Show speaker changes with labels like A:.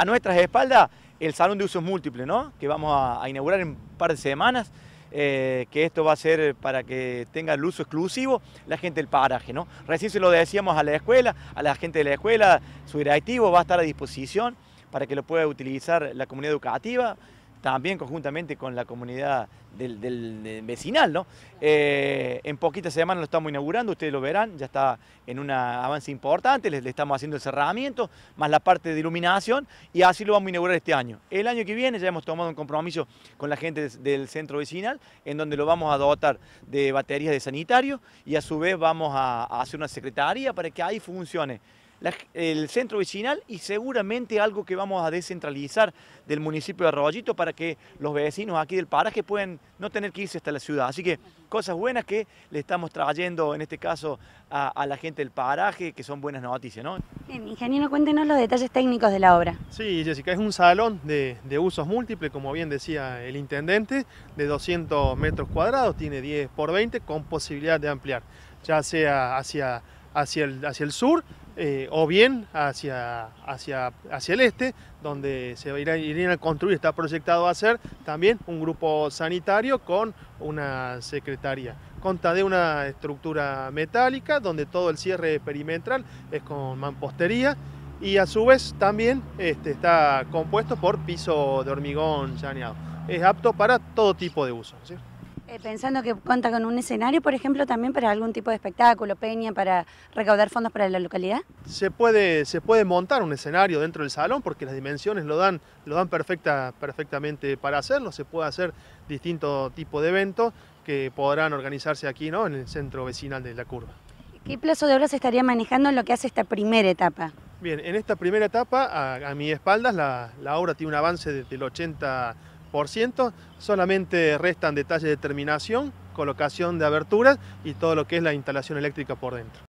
A: a nuestras espaldas el salón de usos múltiples, ¿no? Que vamos a, inaugurar en un par de semanas. Eh, que esto va a ser para que tenga el uso exclusivo la gente del paraje. ¿no? Recién se lo decíamos a la escuela, a la gente de la escuela, su directivo va a estar a disposición para que lo pueda utilizar la comunidad educativa, también conjuntamente con la comunidad del, vecinal. ¿no? Eh, en poquitas semanas lo estamos inaugurando, ustedes lo verán, ya está en un avance importante, le, estamos haciendo el cerramiento, más la parte de iluminación, y así lo vamos a inaugurar este año. El año que viene ya hemos tomado un compromiso con la gente del centro vecinal, en donde lo vamos a dotar de baterías de sanitario, y a su vez vamos a hacer una secretaría para que ahí funcione el centro vecinal y seguramente algo que vamos a descentralizar del municipio de Arroballito para que los vecinos aquí del paraje puedan no tener que irse hasta la ciudad. Así que cosas buenas que le estamos trayendo en este caso a, la gente del paraje, que son buenas noticias, ¿no?
B: Bien, ingeniero, cuéntenos los detalles técnicos de la obra.
C: Sí, Jessica, es un salón de, usos múltiples, como bien decía el intendente, de 200 metros cuadrados, tiene 10 por 20 con posibilidad de ampliar, ya sea hacia hacia el, hacia el sur, eh, o bien hacia, hacia, hacia el este, donde se irá, irían a construir, está proyectado a hacer también un grupo sanitario con una secretaría. Consta de una estructura metálica donde todo el cierre perimetral es con mampostería y a su vez también este, está compuesto por piso de hormigón llaneado. Es apto para todo tipo de uso.
B: Eh, pensando que cuenta con un escenario, por ejemplo, también para algún tipo de espectáculo, peña, para recaudar fondos para la localidad.
C: Se puede, se puede montar un escenario dentro del salón porque las dimensiones lo dan, lo dan perfecta, perfectamente para hacerlo. Se puede hacer distinto tipo de eventos que podrán organizarse aquí ¿no? en el centro vecinal de la curva.
B: ¿Qué plazo de obras estaría manejando en lo que hace esta primera etapa?
C: Bien, en esta primera etapa, a, mi espaldas, la, la obra tiene un avance del 80 solamente restan detalles de terminación, colocación de aberturas y todo lo que es la instalación eléctrica por dentro.